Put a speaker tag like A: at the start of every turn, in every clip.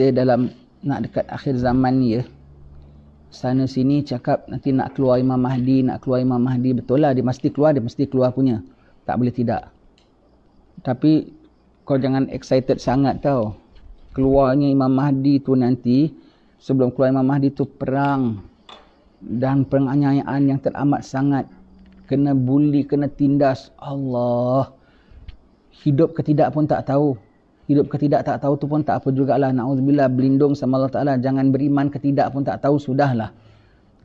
A: kita dalam nak dekat akhir zaman ni ya. Sana sini cakap nanti nak keluar Imam Mahdi, nak keluar Imam Mahdi. Betul lah dia mesti keluar, dia mesti keluar punya. Tak boleh tidak. Tapi kau jangan excited sangat tau. Keluarnya Imam Mahdi tu nanti, sebelum keluar Imam Mahdi tu perang. Dan penganiayaan yang teramat sangat. Kena bully, kena tindas. Allah. Hidup ke tidak pun tak tahu hidup ke tidak tak tahu tu pun tak apa juga lah. naudzubillah berlindung sama Allah Taala jangan beriman ke tidak pun tak tahu sudahlah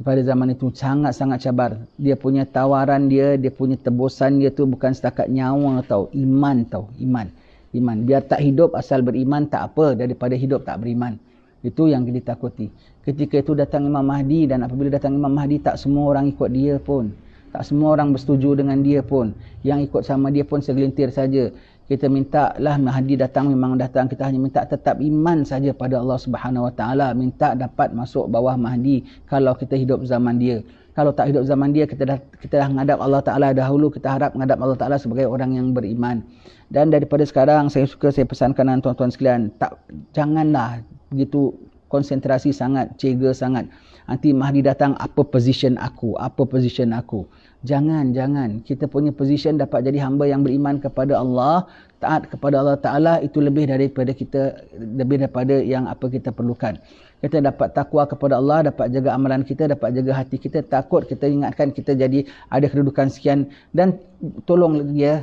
A: pada zaman itu sangat-sangat cabar dia punya tawaran dia dia punya tebusan dia tu bukan setakat nyawa tau iman tau iman iman biar tak hidup asal beriman tak apa daripada hidup tak beriman itu yang kita takuti. Ketika itu datang Imam Mahdi dan apabila datang Imam Mahdi tak semua orang ikut dia pun. Tak semua orang bersetuju dengan dia pun. Yang ikut sama dia pun segelintir saja kita minta lah Mahdi datang memang datang kita hanya minta tetap iman saja pada Allah Subhanahu Wa Taala minta dapat masuk bawah Mahdi kalau kita hidup zaman dia kalau tak hidup zaman dia kita dah kita dah ngadap Allah Taala dahulu kita harap ngadap Allah Taala sebagai orang yang beriman dan daripada sekarang saya suka saya pesankan dengan tuan-tuan sekalian tak janganlah begitu konsentrasi sangat, cega sangat. Nanti Mahdi datang, apa position aku? Apa position aku? Jangan, jangan. Kita punya position dapat jadi hamba yang beriman kepada Allah, taat kepada Allah Ta'ala, itu lebih daripada kita, lebih daripada yang apa kita perlukan. Kita dapat takwa kepada Allah, dapat jaga amalan kita, dapat jaga hati kita, takut kita ingatkan kita jadi ada kedudukan sekian. Dan tolong lagi ya,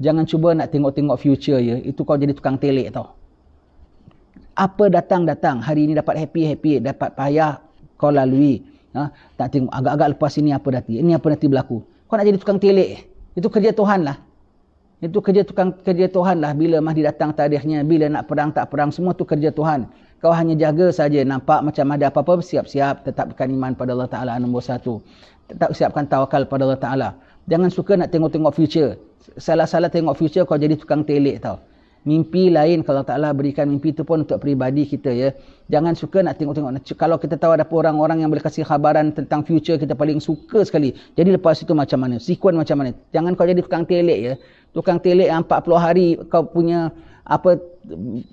A: jangan cuba nak tengok-tengok future ya. Itu kau jadi tukang telek tau apa datang-datang hari ini dapat happy-happy dapat payah kau lalui ha? tak tengok agak-agak lepas ini apa nanti ini apa nanti berlaku kau nak jadi tukang telek itu kerja Tuhan lah itu kerja tukang kerja Tuhan lah bila Mahdi datang tarikhnya bila nak perang tak perang semua tu kerja Tuhan kau hanya jaga saja nampak macam ada apa-apa siap-siap tetapkan iman pada Allah Ta'ala nombor satu tetap siapkan tawakal pada Allah Ta'ala jangan suka nak tengok-tengok future salah-salah tengok future kau jadi tukang telek tau mimpi lain kalau Taala berikan mimpi itu pun untuk peribadi kita ya. Jangan suka nak tengok-tengok. Kalau kita tahu ada orang-orang yang boleh kasih khabaran tentang future kita paling suka sekali. Jadi lepas itu macam mana? Sekuen macam mana? Jangan kau jadi tukang telek ya. Tukang telek yang 40 hari kau punya apa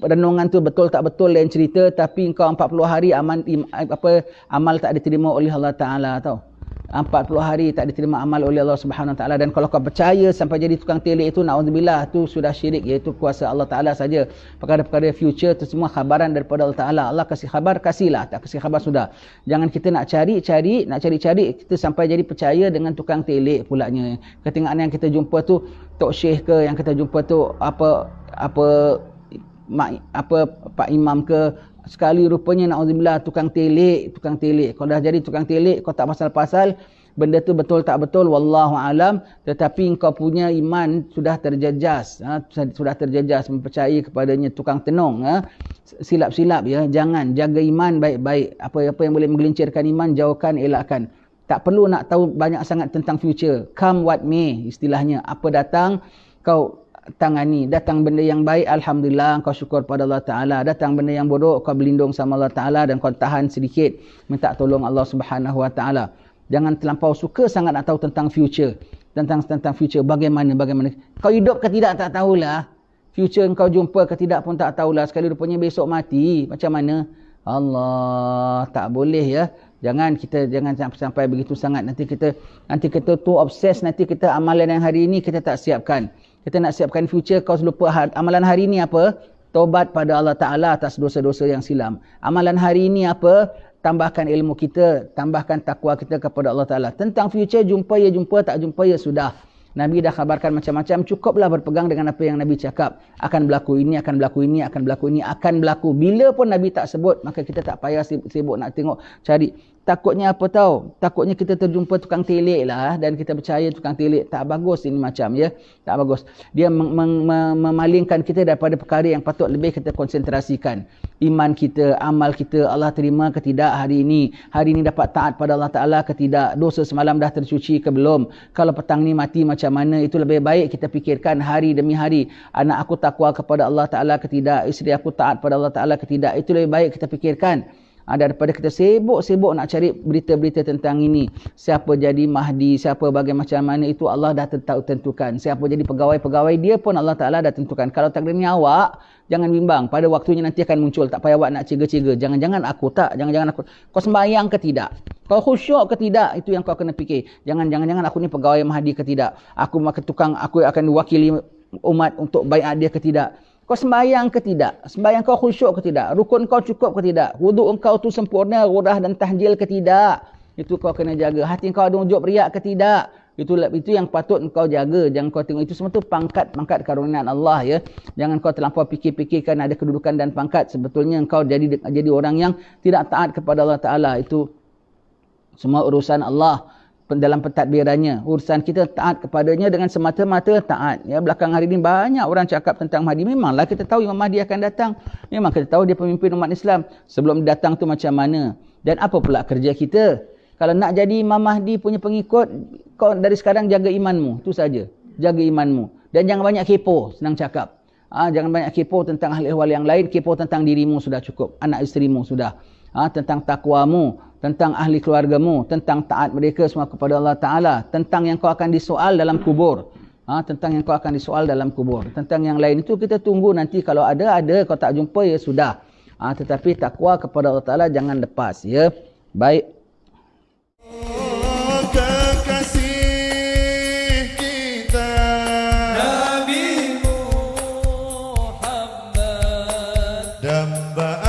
A: renungan tu betul tak betul lain cerita tapi kau 40 hari aman apa amal tak diterima oleh Allah Taala tahu. 40 hari tak diterima amal oleh Allah Subhanahu Wa taala dan kalau kau percaya sampai jadi tukang telik itu naudzubillah tu sudah syirik iaitu kuasa Allah taala saja perkara-perkara future tu semua khabaran daripada Allah taala Allah kasih khabar kasihlah tak kasih khabar sudah jangan kita nak cari-cari nak cari-cari kita sampai jadi percaya dengan tukang pula nya ketengahan yang kita jumpa tu tok syekh ke yang kita jumpa tu apa apa mak, apa pak imam ke sekali rupanya naudzubillah tukang telik tukang telik kau dah jadi tukang telik kau tak pasal-pasal benda tu betul tak betul wallahu alam tetapi engkau punya iman sudah terjejas ha? sudah terjejas mempercayai kepadanya tukang tenung ha? silap-silap ya jangan jaga iman baik-baik apa apa yang boleh menggelincirkan iman jauhkan elakkan tak perlu nak tahu banyak sangat tentang future come what may istilahnya apa datang kau tangani datang benda yang baik alhamdulillah kau syukur pada Allah taala datang benda yang bodoh, kau berlindung sama Allah taala dan kau tahan sedikit minta tolong Allah Subhanahu wa taala jangan terlampau suka sangat nak tahu tentang future tentang tentang future bagaimana bagaimana kau hidup ke tidak tak tahulah future kau jumpa ke tidak pun tak tahulah sekali rupanya besok mati macam mana Allah tak boleh ya Jangan kita jangan sampai begitu sangat nanti kita nanti kita tu obses nanti kita amalan yang hari ini kita tak siapkan. Kita nak siapkan future kau lupa ha, amalan hari ni apa? Tobat pada Allah Ta'ala atas dosa-dosa yang silam. Amalan hari ni apa? Tambahkan ilmu kita, tambahkan takwa kita kepada Allah Ta'ala. Tentang future, jumpa ya jumpa, tak jumpa ya sudah. Nabi dah khabarkan macam-macam, cukuplah berpegang dengan apa yang Nabi cakap. Akan berlaku ini, akan berlaku ini, akan berlaku ini, akan berlaku. Bila pun Nabi tak sebut, maka kita tak payah sibuk, sibuk nak tengok, cari takutnya apa tahu takutnya kita terjumpa tukang telik lah eh, dan kita percaya tukang telik tak bagus ini macam ya tak bagus dia memalingkan kita daripada perkara yang patut lebih kita konsentrasikan iman kita amal kita Allah terima ke tidak hari ini hari ini dapat taat pada Allah Taala ke tidak dosa semalam dah tercuci ke belum kalau petang ni mati macam mana itu lebih baik kita fikirkan hari demi hari anak aku takwa kepada Allah Taala ke tidak isteri aku taat pada Allah Taala ke tidak itu lebih baik kita fikirkan Ha, daripada kita sibuk-sibuk nak cari berita-berita tentang ini. Siapa jadi Mahdi, siapa bagai macam mana itu Allah dah tentukan. Siapa jadi pegawai-pegawai dia pun Allah Ta'ala dah tentukan. Kalau takdir ni awak, jangan bimbang. Pada waktunya nanti akan muncul. Tak payah awak nak ciga-ciga. Jangan-jangan aku tak. Jangan-jangan aku. Kau sembahyang ke tidak? Kau khusyuk ke tidak? Itu yang kau kena fikir. Jangan-jangan aku ni pegawai Mahdi ke tidak? Aku makan tukang, aku akan wakili umat untuk baik dia ke tidak? Kau sembahyang ke tidak? Sembahyang kau khusyuk ke tidak? Rukun kau cukup ke tidak? Wuduk kau tu sempurna, rurah dan tahjil ke tidak? Itu kau kena jaga. Hati kau ada wujud riak ke tidak? Itu itu yang patut kau jaga. Jangan kau tengok itu semua tu pangkat-pangkat karunia Allah ya. Jangan kau terlampau fikir-fikirkan ada kedudukan dan pangkat. Sebetulnya kau jadi jadi orang yang tidak taat kepada Allah Taala itu semua urusan Allah dalam pentadbirannya urusan kita taat kepadanya dengan semata-mata taat ya belakang hari ini banyak orang cakap tentang Mahdi memanglah kita tahu Imam Mahdi akan datang memang kita tahu dia pemimpin umat Islam sebelum datang tu macam mana dan apa pula kerja kita kalau nak jadi Imam Mahdi punya pengikut kau dari sekarang jaga imanmu tu saja jaga imanmu dan jangan banyak kepo senang cakap ha, jangan banyak kepo tentang hal-hal yang lain kepo tentang dirimu sudah cukup anak isterimu sudah ha, tentang takwamu tentang ahli keluargamu, tentang taat mereka semua kepada Allah Ta'ala, tentang yang kau akan disoal dalam kubur. Ha, tentang yang kau akan disoal dalam kubur. Tentang yang lain itu kita tunggu nanti kalau ada, ada. Kau tak jumpa, ya sudah. Ha, tetapi takwa kepada Allah Ta'ala jangan lepas. Ya, baik. Oh, Damba'a